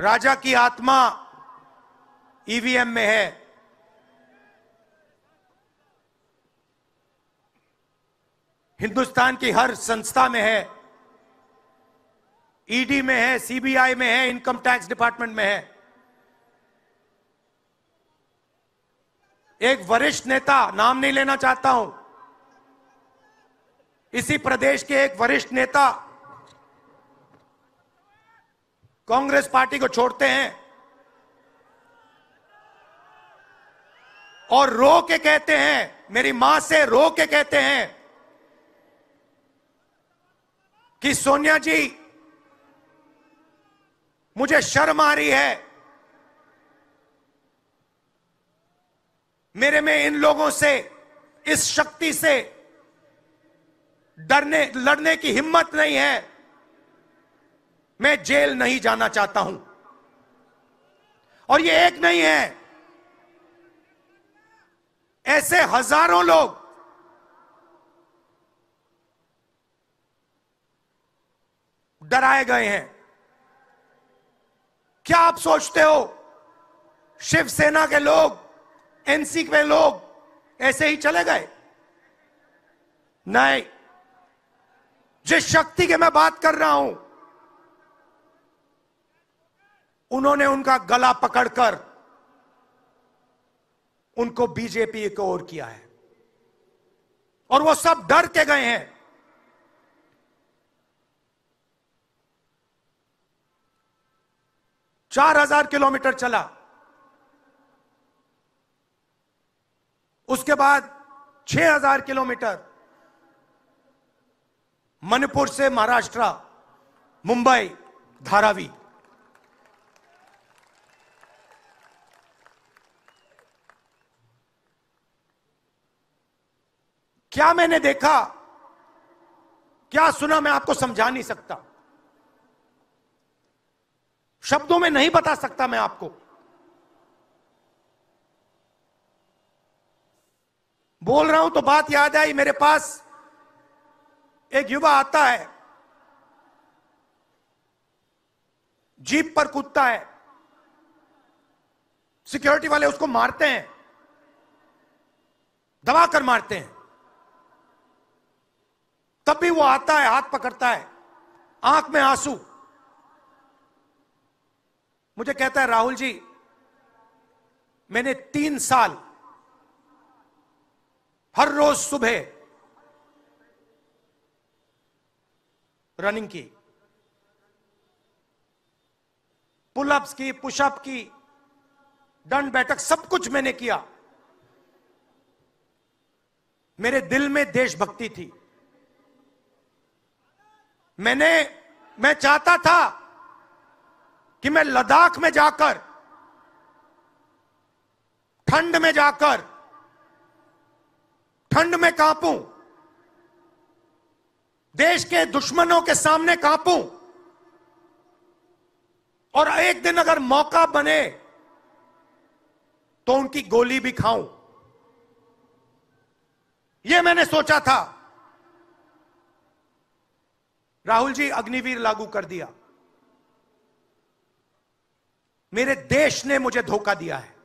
राजा की आत्मा EVM e में है हिंदुस्तान की हर संस्था में है ईडी e में है सीबीआई में है इनकम टैक्स डिपार्टमेंट में है एक वरिष्ठ नेता नाम नहीं लेना चाहता हूं इसी प्रदेश के एक वरिष्ठ नेता कांग्रेस पार्टी को छोड़ते हैं और रो के कहते हैं मेरी मां से रो के कहते हैं कि सोनिया जी मुझे शर्म आ रही है मेरे में इन लोगों से इस शक्ति से डरने लड़ने की हिम्मत नहीं है मैं जेल नहीं जाना चाहता हूं और ये एक नहीं है ऐसे हजारों लोग डराए गए हैं क्या आप सोचते हो शिवसेना के लोग एनसी के लोग ऐसे ही चले गए नहीं जिस शक्ति की मैं बात कर रहा हूं उन्होंने उनका गला पकड़कर उनको बीजेपी को ओर किया है और वो सब डर के गए हैं चार हजार किलोमीटर चला उसके बाद छह हजार किलोमीटर मणिपुर से महाराष्ट्र मुंबई धारावी क्या मैंने देखा क्या सुना मैं आपको समझा नहीं सकता शब्दों में नहीं बता सकता मैं आपको बोल रहा हूं तो बात याद आई मेरे पास एक युवा आता है जीप पर कूदता है सिक्योरिटी वाले उसको मारते हैं दबा कर मारते हैं तब भी वो आता है हाथ पकड़ता है आंख में आंसू मुझे कहता है राहुल जी मैंने तीन साल हर रोज सुबह रनिंग की पुलअप्स की पुशअप की दंड बैठक सब कुछ मैंने किया मेरे दिल में देशभक्ति थी मैंने मैं चाहता था कि मैं लद्दाख में जाकर ठंड में जाकर ठंड में कांपूं देश के दुश्मनों के सामने कांपूं और एक दिन अगर मौका बने तो उनकी गोली भी खाऊं यह मैंने सोचा था राहुल जी अग्निवीर लागू कर दिया मेरे देश ने मुझे धोखा दिया है